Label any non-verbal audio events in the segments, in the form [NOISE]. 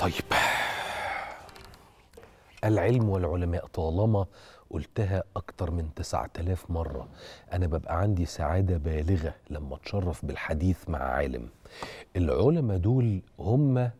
طيب العلم والعلماء طالما قلتها أكتر من 9000 مرة أنا ببقى عندي سعادة بالغة لما أتشرف بالحديث مع عالم العلماء دول هم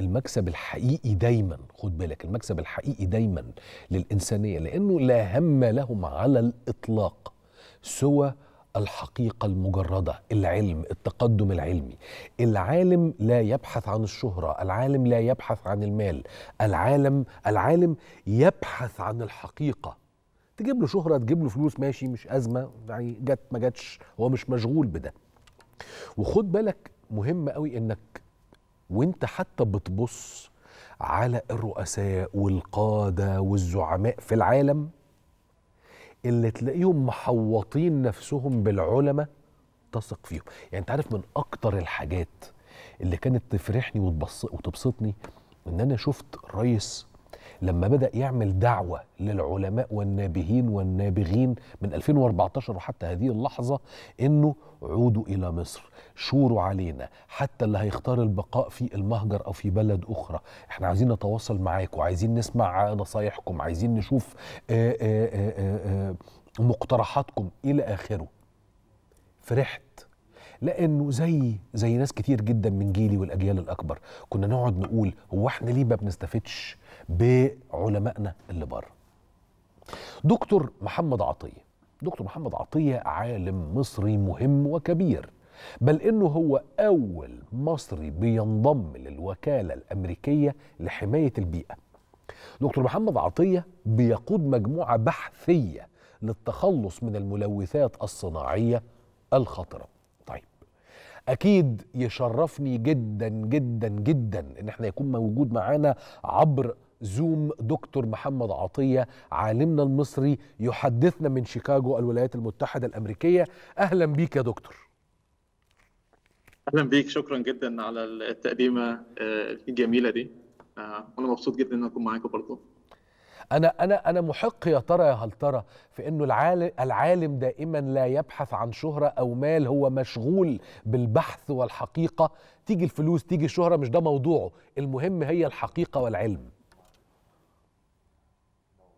المكسب الحقيقي دايما خد بالك المكسب الحقيقي دايما للإنسانية لأنه لا هم لهم على الإطلاق سوى الحقيقه المجرده العلم التقدم العلمي العالم لا يبحث عن الشهره العالم لا يبحث عن المال العالم العالم يبحث عن الحقيقه تجيب له شهره تجيب له فلوس ماشي مش ازمه يعني جت ما جاتش هو مش مشغول بده وخد بالك مهم قوي انك وانت حتى بتبص على الرؤساء والقاده والزعماء في العالم اللي تلاقيهم محوطين نفسهم بالعلماء تثق فيهم يعني انت عارف من اكتر الحاجات اللي كانت تفرحني وتبسطني ان انا شفت رئيس لما بدأ يعمل دعوة للعلماء والنابهين والنابغين من 2014 وحتى هذه اللحظة إنه عودوا إلى مصر شوروا علينا حتى اللي هيختار البقاء في المهجر أو في بلد أخرى احنا عايزين نتواصل معاكم عايزين نسمع نصايحكم عايزين نشوف آآ آه، آآ آه، آآ آه، مقترحاتكم إلى آخره فرحت لانه زي زي ناس كتير جدا من جيلي والاجيال الاكبر كنا نقعد نقول هو احنا ليه ما بنستفدش بعلمائنا اللي بره دكتور محمد عطيه دكتور محمد عطيه عالم مصري مهم وكبير بل انه هو اول مصري بينضم للوكاله الامريكيه لحمايه البيئه دكتور محمد عطيه بيقود مجموعه بحثيه للتخلص من الملوثات الصناعيه الخطره اكيد يشرفني جدا جدا جدا ان احنا يكون موجود معانا عبر زوم دكتور محمد عطيه عالمنا المصري يحدثنا من شيكاغو الولايات المتحده الامريكيه اهلا بيك يا دكتور اهلا بيك شكرا جدا على التقديمه آه، الجميله دي آه، انا مبسوط جدا ان اكون معاكم برضه انا انا انا محق يا ترى يا هل ترى في انه العالم العالم دائما لا يبحث عن شهره او مال هو مشغول بالبحث والحقيقه تيجي الفلوس تيجي الشهره مش ده موضوعه المهم هي الحقيقه والعلم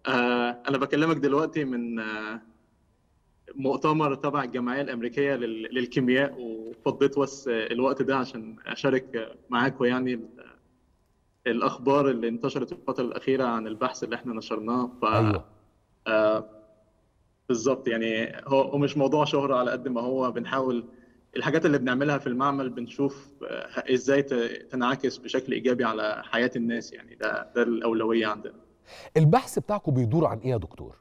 آه انا بكلمك دلوقتي من آه مؤتمر تبع الجمعيه الامريكيه للكيمياء وفضيت بس آه، الوقت ده عشان اشارك آه، معاكم يعني الاخبار اللي انتشرت الفتره الاخيره عن البحث اللي احنا نشرناه ف أيوة. آه بالظبط يعني هو مش موضوع شهره على قد ما هو بنحاول الحاجات اللي بنعملها في المعمل بنشوف آه، ازاي تنعكس بشكل ايجابي على حياه الناس يعني ده ده الاولويه عندنا. البحث بتاعكم بيدور عن ايه يا دكتور؟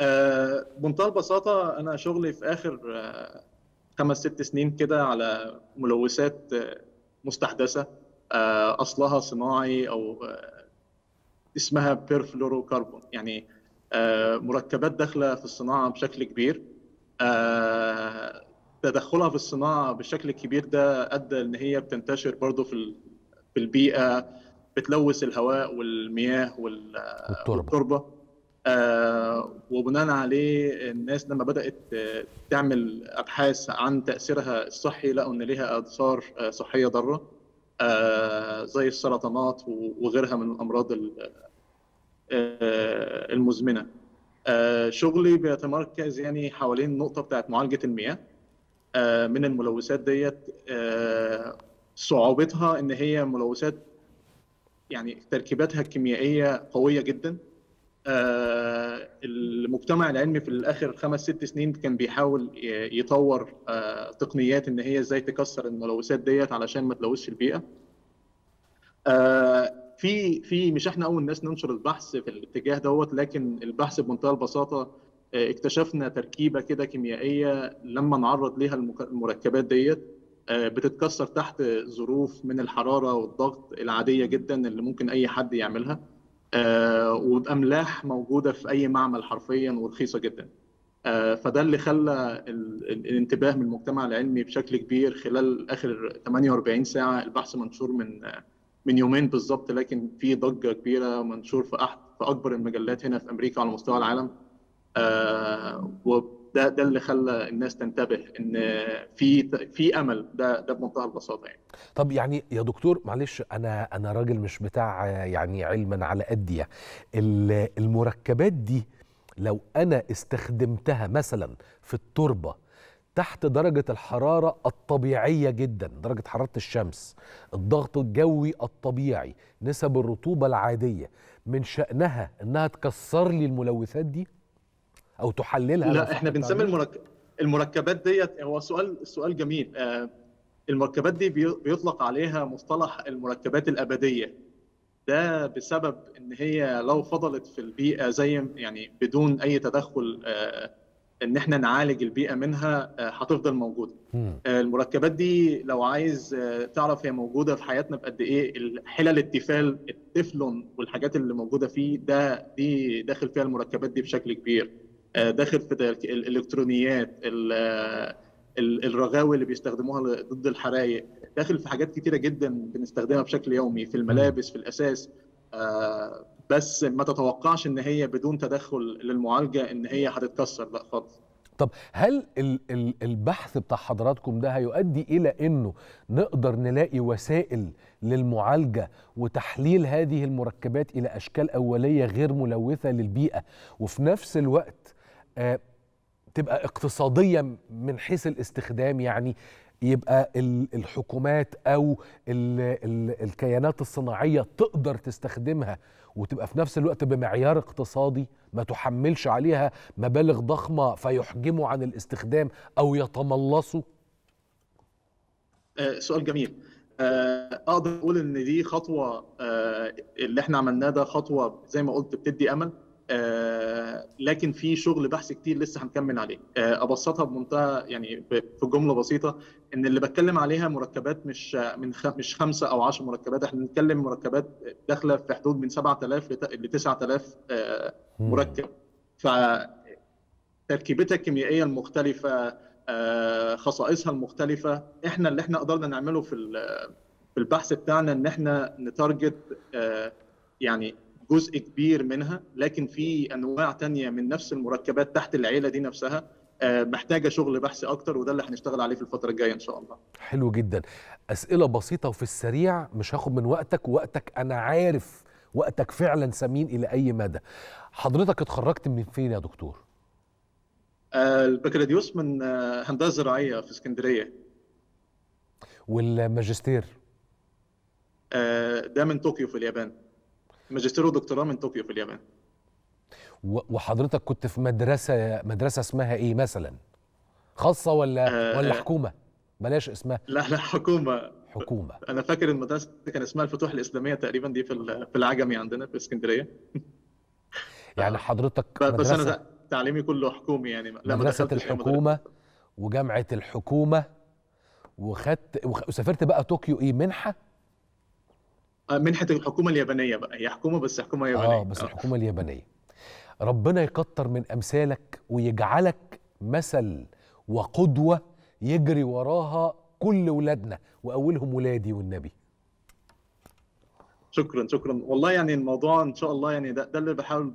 آه بمنتهى البساطه انا شغلي في اخر آه خمس ست سنين كده على ملوثات آه مستحدثه آه، اصلها صناعي او آه، اسمها بيرفلورو كاربون يعني آه، مركبات داخله في الصناعه بشكل كبير تدخلها في الصناعه بشكل كبير ده ادى ان هي بتنتشر برضه في في البيئه بتلوث الهواء والمياه والتربه وبناء عليه الناس لما بدات تعمل ابحاث عن تاثيرها الصحي لقوا ان ليها اثار صحيه ضاره آه، زي السرطانات وغيرها من الامراض آه، المزمنه آه، شغلي بيتمركز يعني حوالين النقطه بتاعت معالجه المياه من الملوثات ديت صعوبتها ان هي ملوثات يعني تركيباتها الكيميائيه قويه جدا آه، المجتمع العلمي في الاخر خمس ست سنين كان بيحاول يطور آه، تقنيات ان هي ازاي تكسر الملوثات ديت علشان ما تلوثش البيئه آه، في في مش احنا اول ناس ننشر البحث في الاتجاه دوت لكن البحث بمنتهى البساطه اكتشفنا تركيبه كده كيميائيه لما نعرض ليها المركبات ديت بتتكسر تحت ظروف من الحراره والضغط العاديه جدا اللي ممكن اي حد يعملها آه، وباملاح موجوده في اي معمل حرفيا ورخيصه جدا آه، فده اللي خلى الانتباه من المجتمع العلمي بشكل كبير خلال اخر 48 ساعه البحث منشور من من يومين بالظبط لكن في ضجه كبيره منشور في احد في اكبر المجلات هنا في امريكا على مستوى العالم آه، ده ده اللي خلى الناس تنتبه ان في في امل ده ده بمنتهى البساطه يعني طب يعني يا دكتور معلش انا انا راجل مش بتاع يعني علما على قدي يعني. المركبات دي لو انا استخدمتها مثلا في التربه تحت درجة الحرارة الطبيعية جدا درجة حرارة الشمس الضغط الجوي الطبيعي نسب الرطوبة العادية من شأنها أنها تكسر لي الملوثات دي او تحللها لا احنا بنسمي المركب... المركبات ديت هو سؤال سؤال جميل آه، المركبات دي بيطلق عليها مصطلح المركبات الابديه ده بسبب ان هي لو فضلت في البيئه زي يعني بدون اي تدخل آه، ان احنا نعالج البيئه منها آه، هتفضل موجوده المركبات دي لو عايز تعرف هي موجوده في حياتنا بقد ايه حلل التيفال التفلون والحاجات اللي موجوده فيه ده دي داخل فيها المركبات دي بشكل كبير آه، داخل في الالكترونيات الرغاوي اللي بيستخدموها ضد الحرايق داخل في حاجات كتيره جدا بنستخدمها بشكل يومي في الملابس في الاساس آه، بس ما تتوقعش ان هي بدون تدخل للمعالجه ان هي هتتكسر لا خالص طب هل البحث بتاع حضراتكم ده هيؤدي الى انه نقدر نلاقي وسائل للمعالجه وتحليل هذه المركبات الى اشكال اوليه غير ملوثه للبيئه وفي نفس الوقت آه، تبقى اقتصاديه من حيث الاستخدام يعني يبقى الحكومات او الكيانات الصناعيه تقدر تستخدمها وتبقى في نفس الوقت بمعيار اقتصادي ما تحملش عليها مبالغ ضخمه فيحجموا عن الاستخدام او يتملصوا آه، سؤال جميل آه، اقدر اقول ان دي خطوه اللي احنا عملناه ده خطوه زي ما قلت بتدي امل آه، لكن في شغل بحث كتير لسه هنكمل عليه آه، ابسطها بمنتهى يعني في جمله بسيطه ان اللي بتكلم عليها مركبات مش من مش خمسه او 10 مركبات احنا بنتكلم مركبات داخله في حدود من 7000 ل 9000 آه، مركب ف تركيبتها الكيميائيه المختلفه خصائصها المختلفه احنا اللي احنا قدرنا نعمله في في البحث بتاعنا ان احنا نتارجت يعني جزء كبير منها لكن في انواع تانية من نفس المركبات تحت العيله دي نفسها آه، محتاجه شغل بحث اكتر وده اللي هنشتغل عليه في الفتره الجايه ان شاء الله حلو جدا اسئله بسيطه وفي السريع مش هاخد من وقتك ووقتك انا عارف وقتك فعلا ثمين الى اي مدى حضرتك اتخرجت من فين يا دكتور آه، البكالوريوس من آه، هندسه زراعيه في اسكندريه والماجستير ده من طوكيو في اليابان ماجستير ودكتوراه من طوكيو في اليابان وحضرتك كنت في مدرسه مدرسه اسمها ايه مثلا خاصه ولا آه, آه. ولا حكومه بلاش اسمها لا لا حكومه حكومه انا فاكر المدرسه كان اسمها الفتوح الاسلاميه تقريبا دي في في العجمي عندنا في اسكندريه [LAUGHS] يعني حضرتك بس انا تعليمي كله حكومي يعني لا مدرسه الحكومه وجامعه الحكومه وخدت وسافرت بقى طوكيو ايه منحه آه، منحه الحكومه اليابانيه بقى هي حكومه بس حكومه آه، يابانيه اه بس الحكومه اليابانيه ربنا يكتر من امثالك ويجعلك مثل وقدوه يجري وراها كل ولادنا واولهم ولادي والنبي شكرا شكرا والله يعني الموضوع ان شاء الله يعني ده, ده اللي بحاول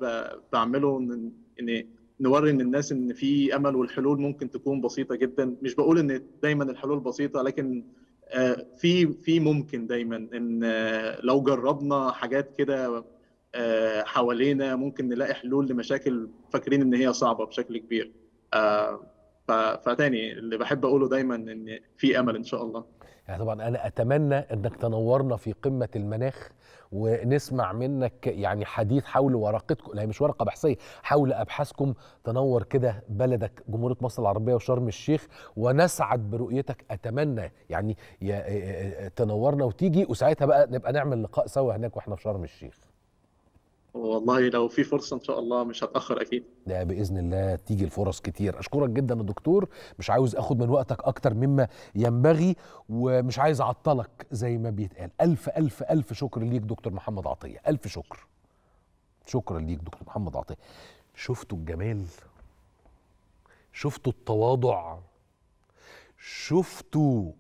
بعمله ان, إن نوري الناس ان في امل والحلول ممكن تكون بسيطه جدا مش بقول ان دايما الحلول بسيطه لكن آه، في في ممكن دايما ان آه، لو جربنا حاجات كده آه، حوالينا ممكن نلاقي حلول لمشاكل فاكرين ان هي صعبه بشكل كبير فتاني اللي بحب اقوله دايما ان في امل ان شاء الله يعني طبعا انا اتمنى انك تنورنا في قمه المناخ ونسمع منك يعني حديث حول ورقتكم لا مش ورقه بحثيه حول ابحاثكم تنور كده بلدك جمهوريه مصر العربيه وشرم الشيخ ونسعد برؤيتك اتمنى يعني تنورنا وتيجي وساعتها بقى نبقى نعمل لقاء سوا هناك واحنا في شرم الشيخ والله لو في فرصه ان شاء الله مش هتاخر اكيد ده باذن الله تيجي الفرص كتير اشكرك جدا يا دكتور مش عاوز اخد من وقتك اكتر مما ينبغي ومش عايز اعطلك زي ما بيتقال الف الف الف شكر ليك دكتور محمد عطيه الف شكر شكرا ليك دكتور محمد عطيه شفتوا الجمال شفتوا التواضع شفتوا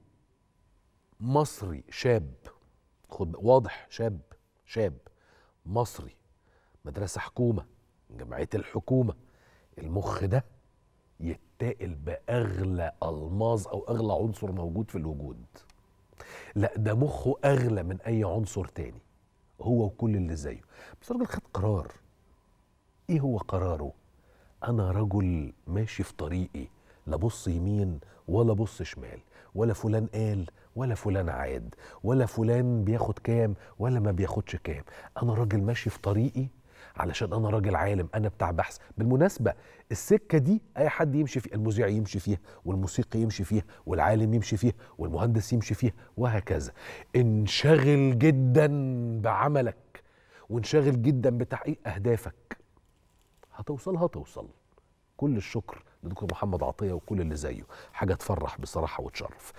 مصري شاب خد واضح شاب شاب مصري مدرسه حكومه جمعيه الحكومه المخ ده يتاقل باغلى الماظ او اغلى عنصر موجود في الوجود لا ده مخه اغلى من اي عنصر تاني هو وكل اللي زيه بس الراجل خد قرار ايه هو قراره انا رجل ماشي في طريقي لا بص يمين ولا بص شمال ولا فلان قال ولا فلان عاد ولا فلان بياخد كام ولا ما بياخدش كام انا راجل ماشي في طريقي علشان انا راجل عالم انا بتاع بحث بالمناسبه السكه دي اي حد يمشي فيها المذيع يمشي فيها والموسيقي يمشي فيها والعالم يمشي فيها والمهندس يمشي فيها وهكذا انشغل جدا بعملك وانشغل جدا بتحقيق اهدافك هتوصل هتوصل كل الشكر لدكتور محمد عطيه وكل اللي زيه حاجه تفرح بصراحه وتشرف